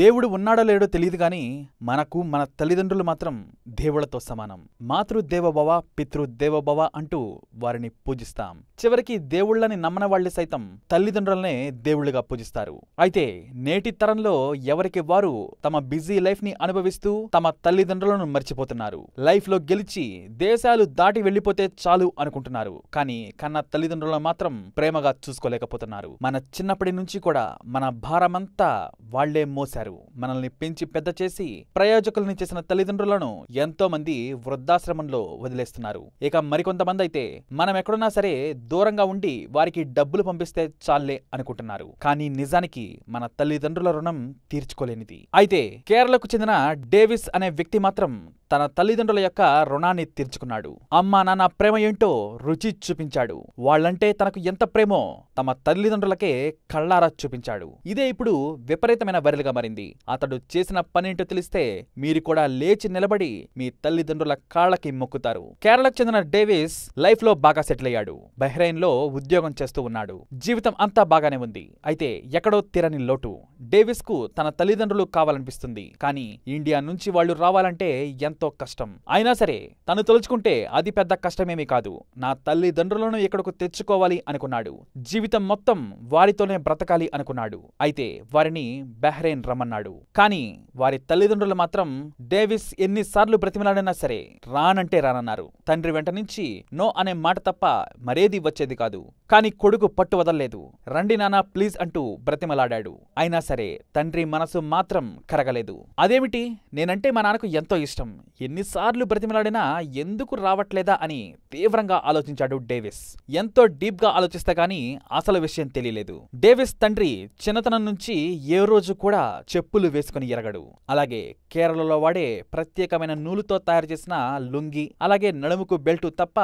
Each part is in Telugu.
దేవుడు ఉన్నాడో లేడో తెలియదు కానీ మనకు మన తల్లిదండ్రులు మాత్రం దేవుళ్లతో సమానం మాతృదేవభవ పితృదేవభవ అంటూ వారిని పూజిస్తాం చివరికి దేవుళ్లని నమ్మన వాళ్ళే సైతం తల్లిదండ్రులనే దేవుళ్ళుగా పూజిస్తారు అయితే నేటి తరంలో ఎవరికి వారు తమ బిజీ లైఫ్ ని అనుభవిస్తూ తమ తల్లిదండ్రులను మర్చిపోతున్నారు లైఫ్ లో గెలిచి దేశాలు దాటి వెళ్లిపోతే చాలు అనుకుంటున్నారు కానీ కన్న తల్లిదండ్రులను మాత్రం ప్రేమగా చూసుకోలేకపోతున్నారు మన చిన్నప్పటి నుంచి కూడా మన భారమంతా వాళ్లే మోసారు చేశారు మనల్ని పెంచి పెద్ద చేసి ప్రయోజకులను చేసిన తల్లిదండ్రులను ఎంతో మంది వృద్ధాశ్రమంలో వదిలేస్తున్నారు ఇక మరికొంతమంది అయితే మనం ఎక్కడున్నా సరే దూరంగా ఉండి వారికి డబ్బులు పంపిస్తే చాలే అనుకుంటున్నారు కానీ నిజానికి మన తల్లిదండ్రుల రుణం తీర్చుకోలేనిది అయితే కేరళకు చెందిన డేవిస్ అనే వ్యక్తి మాత్రం తన తల్లిదండ్రుల యొక్క రుణాన్ని తీర్చుకున్నాడు అమ్మ నాన్న ప్రేమ ఏంటో రుచి చూపించాడు వాళ్ళంటే తనకు ఎంత ప్రేమో తమ తల్లిదండ్రులకే కళ్ళారా చూపించాడు ఇదే ఇప్పుడు విపరీతమైన వైరల్గా మారింది అతడు చేసిన పనేంటో తెలిస్తే మీరు కూడా లేచి నిలబడి మీ తల్లిదండ్రుల కాళ్ళకి మొక్కుతారు కేరళకు చెందిన డేవిస్ లైఫ్ లో బాగా సెటిల్ అయ్యాడు బహ్రెయిన్ లో ఉద్యోగం చేస్తూ ఉన్నాడు జీవితం అంతా బాగానే ఉంది అయితే ఎక్కడో తీరని లోటు డేవిస్ కు తన తల్లిదండ్రులు కావాలనిపిస్తుంది కానీ ఇండియా నుంచి వాళ్ళు రావాలంటే ఎంత ఎంతో కష్టం అయినా సరే తను తలుచుకుంటే అది పెద్ద కష్టమేమీ కాదు నా తల్లిదండ్రులను ఇక్కడకు తెచ్చుకోవాలి అనుకున్నాడు జీవితం మొత్తం వారితోనే బ్రతకాలి అనుకున్నాడు అయితే వారిని బెహ్రెయిన్ రమ్మన్నాడు కాని వారి తల్లిదండ్రులు మాత్రం డేవిస్ ఎన్నిసార్లు బ్రతిమలాడినా సరే రానంటే రానన్నారు తండ్రి వెంట నుంచి నో అనే మాట తప్ప మరేది వచ్చేది కాదు కాని కొడుకు పట్టు వదల్లేదు రండి నానా ప్లీజ్ అంటూ బ్రతిమలాడాడు అయినా సరే తండ్రి మనసు మాత్రం కరగలేదు అదేమిటి నేనంటే మా నాన్నకు ఎంతో ఇష్టం ఎన్నిసార్లు బ్రతిమలాడినా ఎందుకు రావట్లేదా అని తీవ్రంగా ఆలోచించాడు డేవిస్ ఎంతో డీప్గా ఆలోచిస్తే గానీ అసలు విషయం తెలియలేదు డేవిస్ తండ్రి చిన్నతనం నుంచి ఏ రోజు కూడా చెప్పులు వేసుకుని ఎరగడు అలాగే కేరళలో వాడే ప్రత్యేకమైన నూలుతో తయారు చేసిన లుంగి అలాగే నడుముకు బెల్టు తప్ప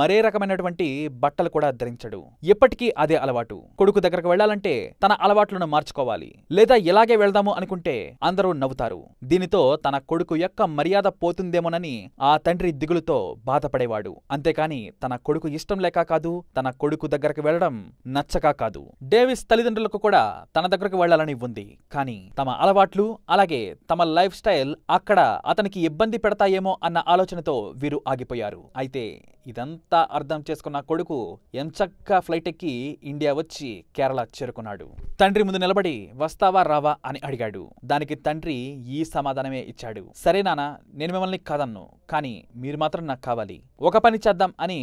మరే రకమైనటువంటి బట్టలు కూడా ధరించడు ఎప్పటికీ అదే అలవాటు కొడుకు దగ్గరకు వెళ్లాలంటే తన అలవాట్లను మార్చుకోవాలి లేదా ఇలాగే వెళ్దాము అనుకుంటే అందరూ నవ్వుతారు దీనితో తన కొడుకు యొక్క మర్యాద పోతు పోతుందేమోనని ఆ తండ్రి దిగులుతో బాధపడేవాడు అంతేకాని తన కొడుకు ఇష్టం లేక కాదు తన కొడుకు దగ్గరకు వెళ్లడం నచ్చక కాదు డేవిస్ తల్లిదండ్రులకు కూడా తన దగ్గరకు వెళ్లాలని ఉంది కాని తమ అలవాట్లు అలాగే తమ లైఫ్ స్టైల్ అక్కడ అతనికి ఇబ్బంది పెడతాయేమో అన్న ఆలోచనతో వీరు ఆగిపోయారు అయితే ఇదంతా అర్థం చేసుకున్న కొడుకు ఎంచక్క ఫ్లైట్ ఎక్కి ఇండియా వచ్చి కేరళ చేరుకున్నాడు తండ్రి ముందు నిలబడి వస్తావా రావా అని అడిగాడు దానికి తండ్రి ఈ సమాధానమే ఇచ్చాడు సరే నానా నేను మిమ్మల్ని కాదన్ను కానీ మీరు మాత్రం నాకు కావాలి ఒక పని చేద్దాం అని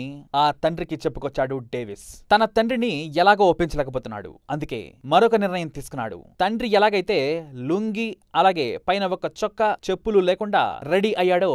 ఆ తండ్రికి చెప్పుకొచ్చాడు డేవిస్ తన తండ్రిని ఎలాగో ఒప్పించలేకపోతున్నాడు అందుకే మరొక నిర్ణయం తీసుకున్నాడు తండ్రి ఎలాగైతే లుంగి అలాగే పైన ఒక చొక్క చెప్పులు లేకుండా రెడీ అయ్యాడో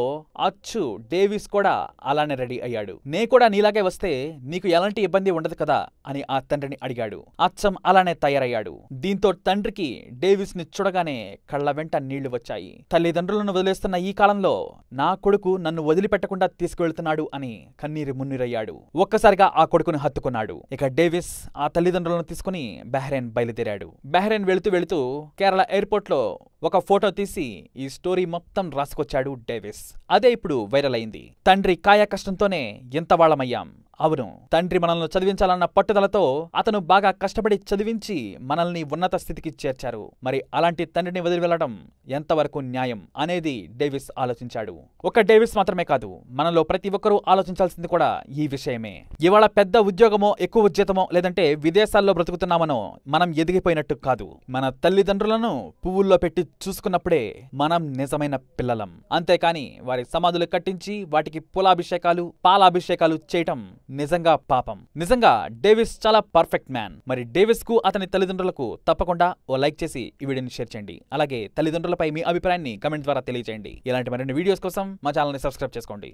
అచ్చు డేవిస్ కూడా అలానే రెడీ అయ్యాడు నే కూడా నీలాగే వస్తే నీకు ఎలాంటి ఇబ్బంది ఉండదు కదా అని ఆ తండ్రిని అడిగాడు అచ్చం అలానే తయారయ్యాడు చేశాడు దీంతో తండ్రికి డేవిస్ ని చూడగానే కళ్ల వెంట నీళ్లు వచ్చాయి తల్లిదండ్రులను వదిలేస్తున్న ఈ కాలంలో నా కొడుకు నన్ను వదిలిపెట్టకుండా తీసుకువెళ్తున్నాడు అని కన్నీరు మున్నీరయ్యాడు ఒక్కసారిగా ఆ కొడుకుని హత్తుకున్నాడు ఇక డేవిస్ ఆ తల్లిదండ్రులను తీసుకుని బెహ్రెన్ బయలుదేరాడు బెహ్రెన్ వెళుతూ వెళుతూ కేరళ ఎయిర్పోర్ట్ లో ఒక ఫోటో తీసి ఈ స్టోరీ మొత్తం రాసుకొచ్చాడు డేవిస్ అదే ఇప్పుడు వైరల్ అయింది తండ్రి కాయా కష్టంతోనే ఎంత వాళ్ళమయ్యాం అవును తండ్రి మనల్ని చదివించాలన్న పట్టుదలతో అతను బాగా కష్టపడి చదివించి మనల్ని ఉన్నత స్థితికి చేర్చారు మరి అలాంటి తండ్రిని వదిలి వెళ్లడం ఎంతవరకు న్యాయం అనేది డేవిస్ ఆలోచించాడు ఒక డేవిస్ మాత్రమే కాదు మనలో ప్రతి ఒక్కరూ ఆలోచించాల్సింది కూడా ఈ విషయమే ఇవాళ పెద్ద ఉద్యోగమో ఎక్కువ జీతమో లేదంటే విదేశాల్లో బ్రతుకుతున్నామనో మనం ఎదిగిపోయినట్టు కాదు మన తల్లిదండ్రులను పువ్వుల్లో పెట్టి చూసుకున్నప్పుడే మనం నిజమైన పిల్లలం అంతేకాని వారి సమాధులు కట్టించి వాటికి పూలాభిషేకాలు పాలాభిషేకాలు చేయటం నిజంగా పాపం నిజంగా డేవిస్ చాలా పర్ఫెక్ట్ మ్యాన్ మరి డేవిస్ కు అతని తల్లిదండ్రులకు తప్పకుండా ఓ లైక్ చేసి ఈ వీడియోని షేర్ చేయండి అలాగే తల్లిదండ్రులపై మీ అభిప్రాయాన్ని కమెంట్ ద్వారా తెలియజేయండి ఇలాంటి మరిన్ని వీడియోస్ కోసం మా ఛానల్ని సబ్స్క్రైబ్ చేసుకోండి